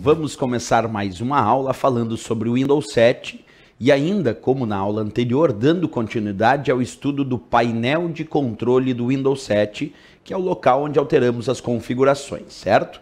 Vamos começar mais uma aula falando sobre o Windows 7 e ainda, como na aula anterior, dando continuidade ao estudo do painel de controle do Windows 7, que é o local onde alteramos as configurações, certo?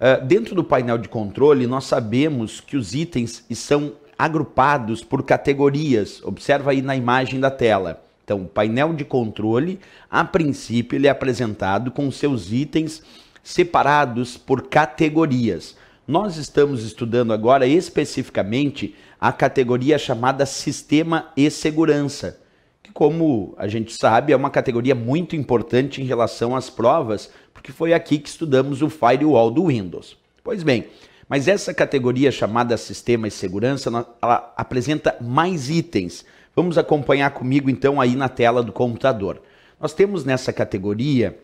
Uh, dentro do painel de controle, nós sabemos que os itens são agrupados por categorias. Observa aí na imagem da tela. Então, o painel de controle, a princípio, ele é apresentado com seus itens separados por categorias. Nós estamos estudando agora especificamente a categoria chamada Sistema e Segurança, que, como a gente sabe, é uma categoria muito importante em relação às provas, porque foi aqui que estudamos o firewall do Windows. Pois bem, mas essa categoria chamada Sistema e Segurança, ela apresenta mais itens. Vamos acompanhar comigo então aí na tela do computador. Nós temos nessa categoria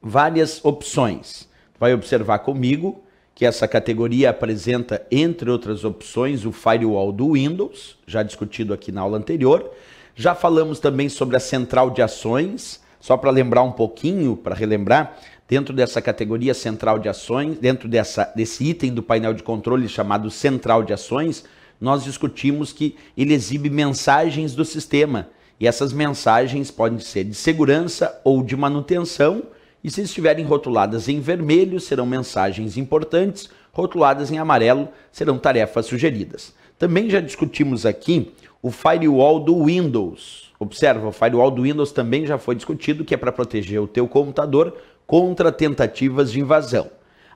várias opções. Vai observar comigo que essa categoria apresenta, entre outras opções, o firewall do Windows, já discutido aqui na aula anterior. Já falamos também sobre a central de ações, só para lembrar um pouquinho, para relembrar, dentro dessa categoria central de ações, dentro dessa, desse item do painel de controle chamado central de ações, nós discutimos que ele exibe mensagens do sistema. E essas mensagens podem ser de segurança ou de manutenção, e se estiverem rotuladas em vermelho, serão mensagens importantes, rotuladas em amarelo, serão tarefas sugeridas. Também já discutimos aqui o firewall do Windows. Observa, o firewall do Windows também já foi discutido, que é para proteger o teu computador contra tentativas de invasão.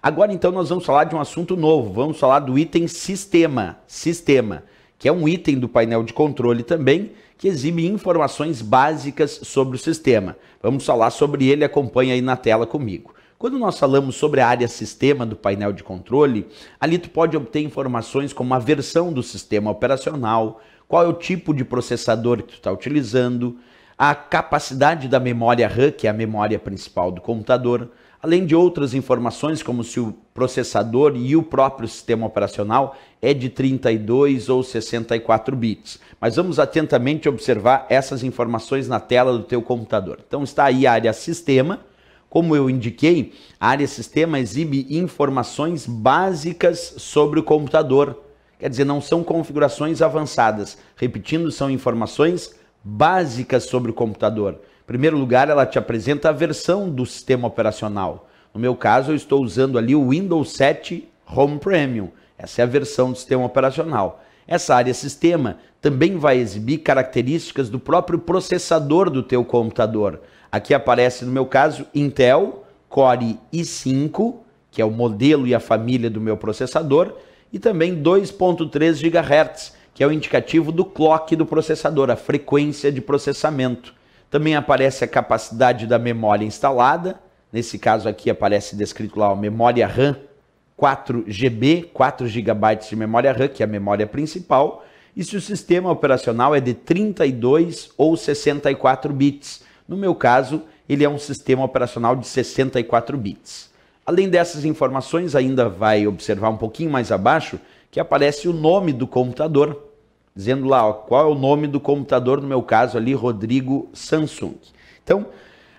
Agora então nós vamos falar de um assunto novo, vamos falar do item sistema, sistema, que é um item do painel de controle também, que exibe informações básicas sobre o sistema. Vamos falar sobre ele, acompanha aí na tela comigo. Quando nós falamos sobre a área sistema do painel de controle, ali tu pode obter informações como a versão do sistema operacional, qual é o tipo de processador que tu está utilizando, a capacidade da memória RAM, que é a memória principal do computador, além de outras informações como se o processador e o próprio sistema operacional é de 32 ou 64 bits. Mas vamos atentamente observar essas informações na tela do teu computador. Então está aí a área sistema. Como eu indiquei, a área sistema exibe informações básicas sobre o computador. Quer dizer, não são configurações avançadas. Repetindo, são informações básicas sobre o computador. Em primeiro lugar, ela te apresenta a versão do sistema operacional. No meu caso, eu estou usando ali o Windows 7 Home Premium. Essa é a versão do sistema operacional. Essa área sistema também vai exibir características do próprio processador do teu computador. Aqui aparece, no meu caso, Intel Core i5, que é o modelo e a família do meu processador, e também 2.3 GHz, que é o indicativo do clock do processador, a frequência de processamento. Também aparece a capacidade da memória instalada, nesse caso aqui aparece descrito lá a memória RAM 4 GB, 4 GB de memória RAM, que é a memória principal, e se o sistema operacional é de 32 ou 64 bits. No meu caso, ele é um sistema operacional de 64 bits. Além dessas informações, ainda vai observar um pouquinho mais abaixo que aparece o nome do computador, dizendo lá ó, qual é o nome do computador, no meu caso ali, Rodrigo Samsung. Então,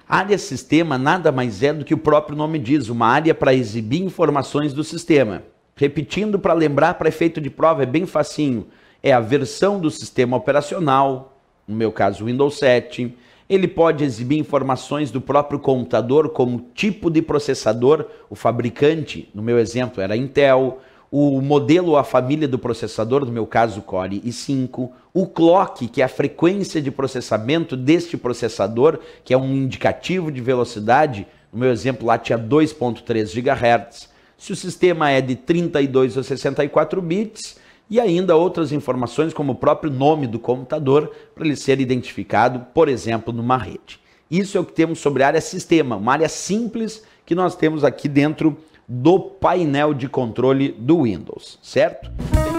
área sistema nada mais é do que o próprio nome diz, uma área para exibir informações do sistema. Repetindo para lembrar, para efeito de prova, é bem facinho. É a versão do sistema operacional, no meu caso Windows 7. Ele pode exibir informações do próprio computador como tipo de processador, o fabricante, no meu exemplo, era Intel o modelo, a família do processador, no meu caso Core i5, o clock, que é a frequência de processamento deste processador, que é um indicativo de velocidade, no meu exemplo lá tinha 2.3 GHz. Se o sistema é de 32 ou 64 bits, e ainda outras informações como o próprio nome do computador para ele ser identificado, por exemplo, numa rede. Isso é o que temos sobre a área sistema, uma área simples que nós temos aqui dentro do painel de controle do Windows, certo?